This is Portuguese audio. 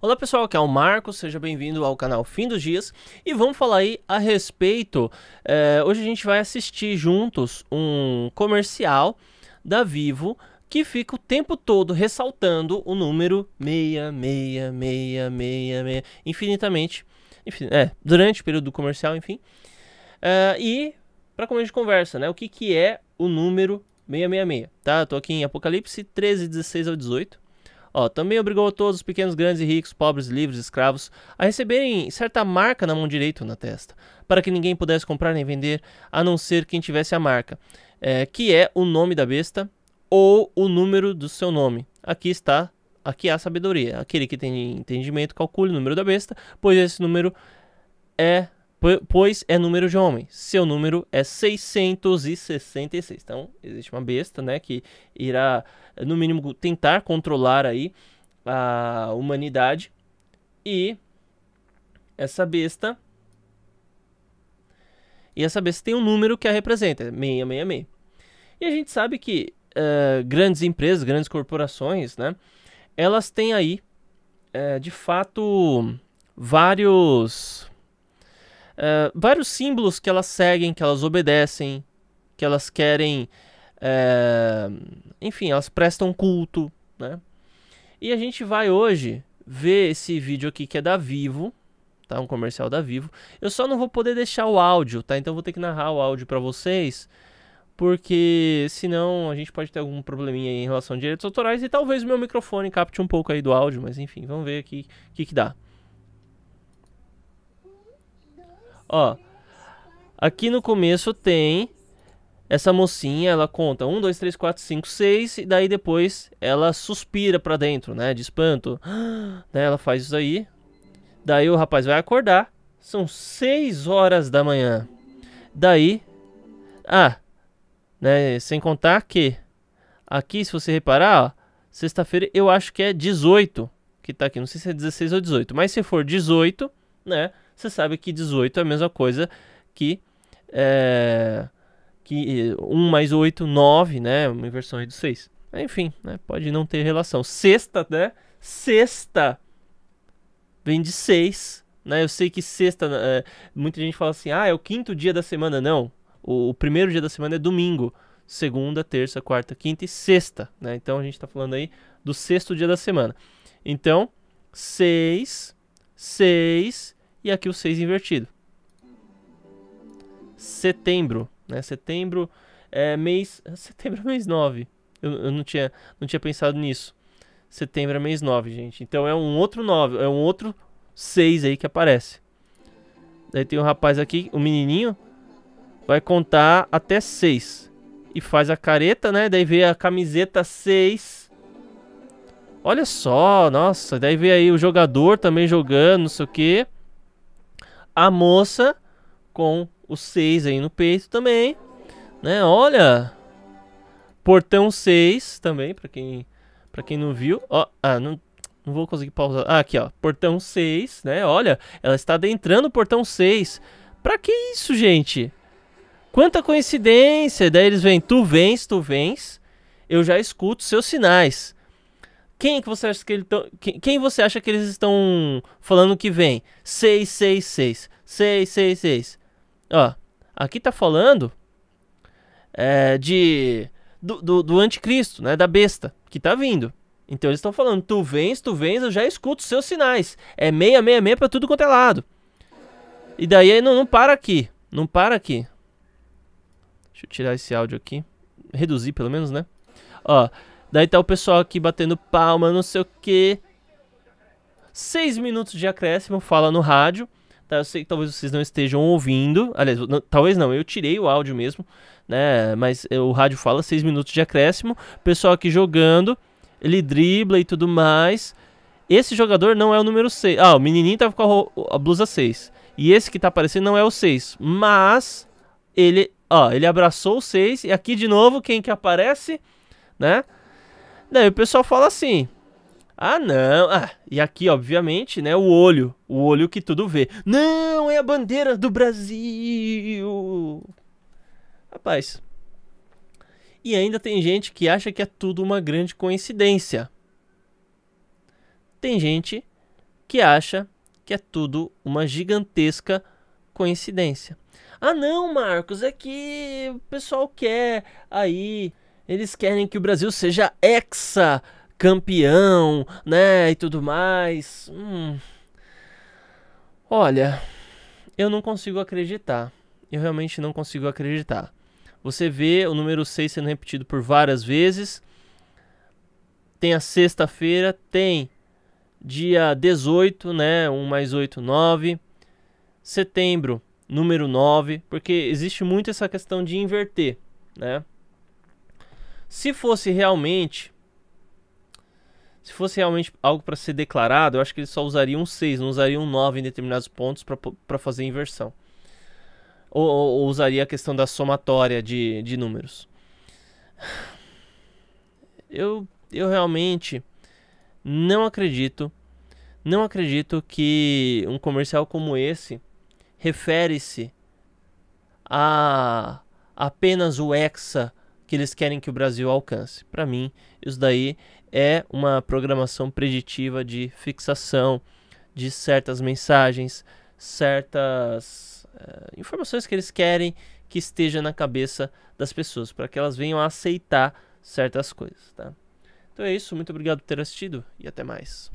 Olá pessoal, aqui é o Marcos, seja bem-vindo ao canal Fim dos Dias e vamos falar aí a respeito. É, hoje a gente vai assistir juntos um comercial da Vivo que fica o tempo todo ressaltando o número 66666 infinitamente, enfim, é, durante o período do comercial, enfim. É, e para começo de conversa, né? O que, que é o número 666? Tá, eu tô aqui em Apocalipse 13, 16 ao 18. Ó, também obrigou todos os pequenos, grandes e ricos, pobres, livres, escravos, a receberem certa marca na mão direita ou na testa, para que ninguém pudesse comprar nem vender, a não ser quem tivesse a marca, é, que é o nome da besta ou o número do seu nome. Aqui está, aqui há sabedoria. Aquele que tem entendimento, calcule o número da besta, pois esse número é pois é número de homem. Seu número é 666. Então, existe uma besta, né, que irá no mínimo tentar controlar aí a humanidade e essa besta e essa besta tem um número que a representa, 666. É e a gente sabe que uh, grandes empresas, grandes corporações, né, elas têm aí, uh, de fato, vários ah, vários símbolos que elas seguem, que elas obedecem, que elas querem. Eh, enfim, elas prestam culto, né? E a gente vai hoje ver esse vídeo aqui que é da Vivo, tá? Um comercial da Vivo. Eu só não vou poder deixar o áudio, tá? Então eu vou ter que narrar o áudio para vocês, porque senão a gente pode ter algum probleminha em relação a direitos autorais e talvez o meu microfone capte um pouco aí do áudio, mas enfim, vamos ver aqui o que, que dá. Ó, aqui no começo tem essa mocinha, ela conta 1, 2, 3, 4, 5, 6, e daí depois ela suspira pra dentro, né? De espanto. Daí ela faz isso aí. Daí o rapaz vai acordar. São 6 horas da manhã. Daí. Ah, né? Sem contar que. Aqui, se você reparar, ó. Sexta-feira eu acho que é 18. Que tá aqui. Não sei se é 16 ou 18. Mas se for 18, né? você sabe que 18 é a mesma coisa que, é, que 1 mais 8, 9, né? Uma inversão aí do 6. Enfim, né? pode não ter relação. Sexta, né? Sexta vem de 6. Né? Eu sei que sexta, é, muita gente fala assim, ah, é o quinto dia da semana. Não, o, o primeiro dia da semana é domingo segunda, terça, quarta, quinta e sexta, né? Então a gente está falando aí do sexto dia da semana. Então, 6, 6 e aqui o 6 invertido. Setembro, né? Setembro é mês, setembro é mês 9. Eu, eu não tinha não tinha pensado nisso. Setembro é mês 9, gente. Então é um outro 9, é um outro 6 aí que aparece. Daí tem o um rapaz aqui, o um menininho vai contar até 6 e faz a careta, né? Daí vê a camiseta 6 Olha só, nossa, daí veio aí o jogador também jogando, não sei o que a moça com o 6 aí no peito também, né? Olha, portão 6 também, para quem para quem não viu. Ó, ah, não, não vou conseguir pausar. Ah, aqui, ó, portão 6, né? Olha, ela está adentrando o portão 6. Para que isso, gente? Quanta coincidência! Daí eles vêm, tu vens, tu vens, eu já escuto seus sinais. Quem é que você acha que eles estão. Quem, quem, você acha que eles estão falando que vem? 666. 666. Ó, aqui tá falando é, de. Do, do, do, anticristo, né? Da besta que tá vindo. Então eles estão falando, tu vens, tu vens, eu já escuto seus sinais. É 666 meia, pra tudo quanto é lado. E daí não, não para aqui. Não para aqui. Deixa eu tirar esse áudio aqui. Reduzir pelo menos, né? Ó, Daí tá o pessoal aqui batendo palma, não sei o que. Seis minutos de acréscimo, fala no rádio. Tá, eu sei que talvez vocês não estejam ouvindo. Aliás, não, talvez não, eu tirei o áudio mesmo, né? Mas eh, o rádio fala seis minutos de acréscimo. Pessoal aqui jogando, ele dribla e tudo mais. Esse jogador não é o número 6. Ah, o menininho tava com a, a blusa 6. E esse que tá aparecendo não é o 6. Mas ele, ó, ele abraçou o 6 e aqui de novo quem que aparece, né? Daí o pessoal fala assim: ah, não. Ah, e aqui, obviamente, né? O olho. O olho que tudo vê. Não, é a bandeira do Brasil. Rapaz. E ainda tem gente que acha que é tudo uma grande coincidência. Tem gente que acha que é tudo uma gigantesca coincidência. Ah, não, Marcos, é que o pessoal quer aí eles querem que o Brasil seja hexa campeão, né, e tudo mais. Hum. Olha, eu não consigo acreditar. Eu realmente não consigo acreditar. Você vê o número 6 sendo repetido por várias vezes. Tem a sexta-feira, tem dia 18, né, 1 mais 8, 9. Setembro, número 9, porque existe muito essa questão de inverter, né? Se fosse realmente se fosse realmente algo para ser declarado, eu acho que eles só usariam um 6, não usariam um 9 em determinados pontos para fazer inversão. Ou, ou, ou, usaria a questão da somatória de, de números. Eu, eu realmente não acredito, não acredito que um comercial como esse refere-se a apenas o hexa que eles querem que o Brasil alcance. Para mim, isso daí é uma programação preditiva de fixação de certas mensagens, certas uh, informações que eles querem que esteja na cabeça das pessoas, para que elas venham a aceitar certas coisas. Tá? Então é isso, muito obrigado por ter assistido e até mais.